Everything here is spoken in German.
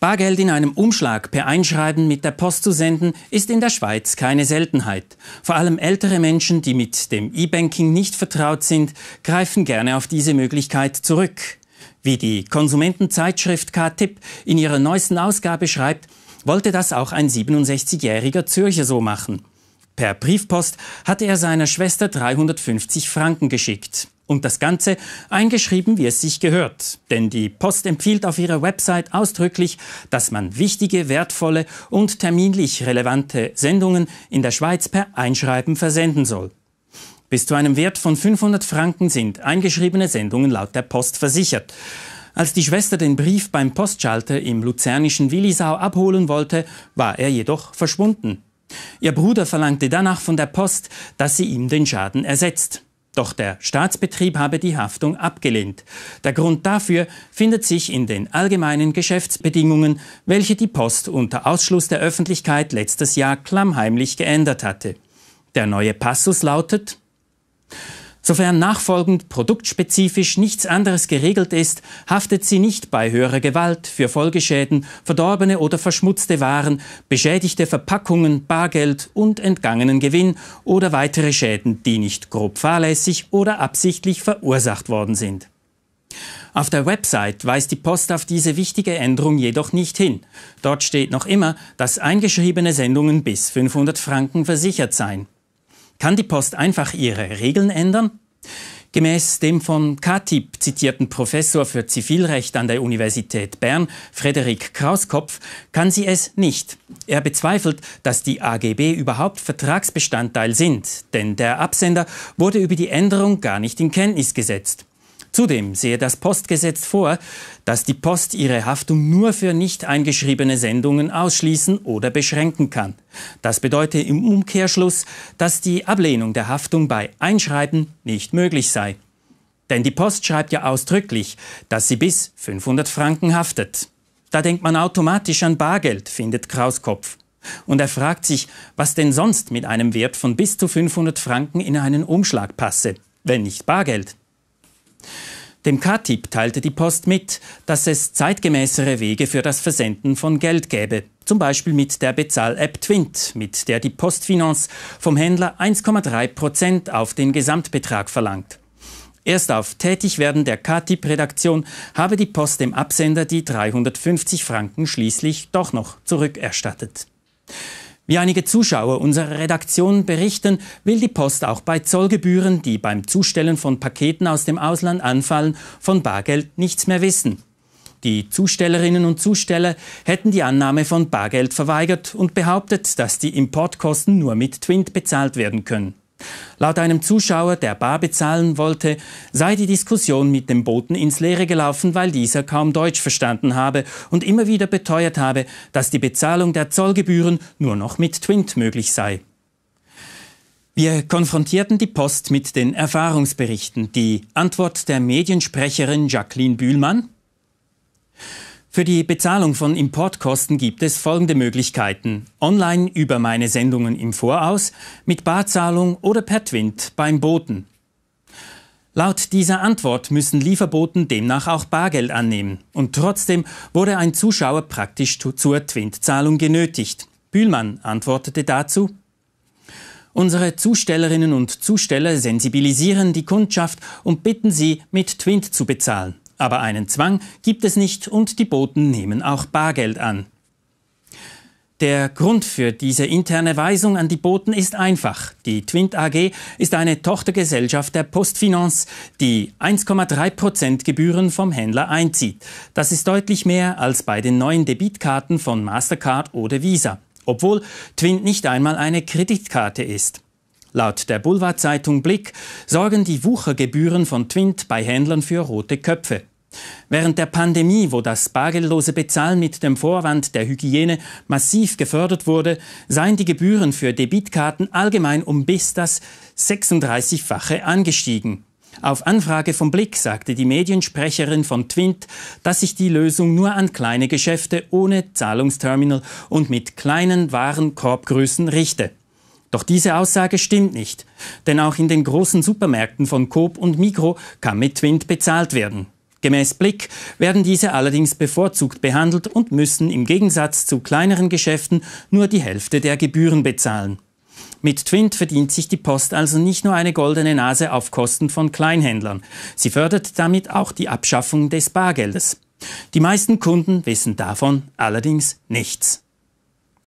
Bargeld in einem Umschlag per Einschreiben mit der Post zu senden, ist in der Schweiz keine Seltenheit. Vor allem ältere Menschen, die mit dem E-Banking nicht vertraut sind, greifen gerne auf diese Möglichkeit zurück. Wie die Konsumentenzeitschrift KTIP in ihrer neuesten Ausgabe schreibt, wollte das auch ein 67-jähriger Zürcher so machen. Per Briefpost hatte er seiner Schwester 350 Franken geschickt. Und das Ganze eingeschrieben, wie es sich gehört. Denn die Post empfiehlt auf ihrer Website ausdrücklich, dass man wichtige, wertvolle und terminlich relevante Sendungen in der Schweiz per Einschreiben versenden soll. Bis zu einem Wert von 500 Franken sind eingeschriebene Sendungen laut der Post versichert. Als die Schwester den Brief beim Postschalter im luzernischen Willisau abholen wollte, war er jedoch verschwunden. Ihr Bruder verlangte danach von der Post, dass sie ihm den Schaden ersetzt. Doch der Staatsbetrieb habe die Haftung abgelehnt. Der Grund dafür findet sich in den allgemeinen Geschäftsbedingungen, welche die Post unter Ausschluss der Öffentlichkeit letztes Jahr klammheimlich geändert hatte. Der neue Passus lautet Sofern nachfolgend produktspezifisch nichts anderes geregelt ist, haftet sie nicht bei höherer Gewalt für Folgeschäden, verdorbene oder verschmutzte Waren, beschädigte Verpackungen, Bargeld und entgangenen Gewinn oder weitere Schäden, die nicht grob fahrlässig oder absichtlich verursacht worden sind. Auf der Website weist die Post auf diese wichtige Änderung jedoch nicht hin. Dort steht noch immer, dass eingeschriebene Sendungen bis 500 Franken versichert seien. Kann die Post einfach ihre Regeln ändern? Gemäß dem von KTIP zitierten Professor für Zivilrecht an der Universität Bern, Frederik Krauskopf, kann sie es nicht. Er bezweifelt, dass die AGB überhaupt Vertragsbestandteil sind, denn der Absender wurde über die Änderung gar nicht in Kenntnis gesetzt. Zudem sehe das Postgesetz vor, dass die Post ihre Haftung nur für nicht eingeschriebene Sendungen ausschließen oder beschränken kann. Das bedeutet im Umkehrschluss, dass die Ablehnung der Haftung bei Einschreiben nicht möglich sei. Denn die Post schreibt ja ausdrücklich, dass sie bis 500 Franken haftet. Da denkt man automatisch an Bargeld, findet Krauskopf. Und er fragt sich, was denn sonst mit einem Wert von bis zu 500 Franken in einen Umschlag passe, wenn nicht Bargeld. Dem KTIP teilte die Post mit, dass es zeitgemäßere Wege für das Versenden von Geld gäbe. Zum Beispiel mit der Bezahl-App Twint, mit der die Postfinance vom Händler 1,3 Prozent auf den Gesamtbetrag verlangt. Erst auf Tätigwerden der KTIP-Redaktion habe die Post dem Absender die 350 Franken schließlich doch noch zurückerstattet. Wie einige Zuschauer unserer Redaktion berichten, will die Post auch bei Zollgebühren, die beim Zustellen von Paketen aus dem Ausland anfallen, von Bargeld nichts mehr wissen. Die Zustellerinnen und Zusteller hätten die Annahme von Bargeld verweigert und behauptet, dass die Importkosten nur mit Twint bezahlt werden können. Laut einem Zuschauer, der bar bezahlen wollte, sei die Diskussion mit dem Boten ins Leere gelaufen, weil dieser kaum Deutsch verstanden habe und immer wieder beteuert habe, dass die Bezahlung der Zollgebühren nur noch mit Twint möglich sei. Wir konfrontierten die Post mit den Erfahrungsberichten. Die Antwort der Mediensprecherin Jacqueline Bühlmann für die Bezahlung von Importkosten gibt es folgende Möglichkeiten. Online über meine Sendungen im Voraus, mit Barzahlung oder per Twint beim Boten. Laut dieser Antwort müssen Lieferboten demnach auch Bargeld annehmen. Und trotzdem wurde ein Zuschauer praktisch zur Twint-Zahlung genötigt. Bühlmann antwortete dazu, Unsere Zustellerinnen und Zusteller sensibilisieren die Kundschaft und bitten sie, mit Twint zu bezahlen. Aber einen Zwang gibt es nicht und die Boten nehmen auch Bargeld an. Der Grund für diese interne Weisung an die Boten ist einfach. Die Twint AG ist eine Tochtergesellschaft der Postfinance, die 1,3% Prozent Gebühren vom Händler einzieht. Das ist deutlich mehr als bei den neuen Debitkarten von Mastercard oder Visa, obwohl Twint nicht einmal eine Kreditkarte ist. Laut der Boulevardzeitung Blick sorgen die Wuchergebühren von Twint bei Händlern für rote Köpfe. Während der Pandemie, wo das bargellose Bezahlen mit dem Vorwand der Hygiene massiv gefördert wurde, seien die Gebühren für Debitkarten allgemein um bis das 36-fache angestiegen. Auf Anfrage vom Blick sagte die Mediensprecherin von Twint, dass sich die Lösung nur an kleine Geschäfte ohne Zahlungsterminal und mit kleinen Warenkorbgrößen richte. Doch diese Aussage stimmt nicht, denn auch in den großen Supermärkten von Coop und Micro kann mit Twint bezahlt werden. Gemäß Blick werden diese allerdings bevorzugt behandelt und müssen im Gegensatz zu kleineren Geschäften nur die Hälfte der Gebühren bezahlen. Mit Twint verdient sich die Post also nicht nur eine goldene Nase auf Kosten von Kleinhändlern, sie fördert damit auch die Abschaffung des Bargeldes. Die meisten Kunden wissen davon allerdings nichts.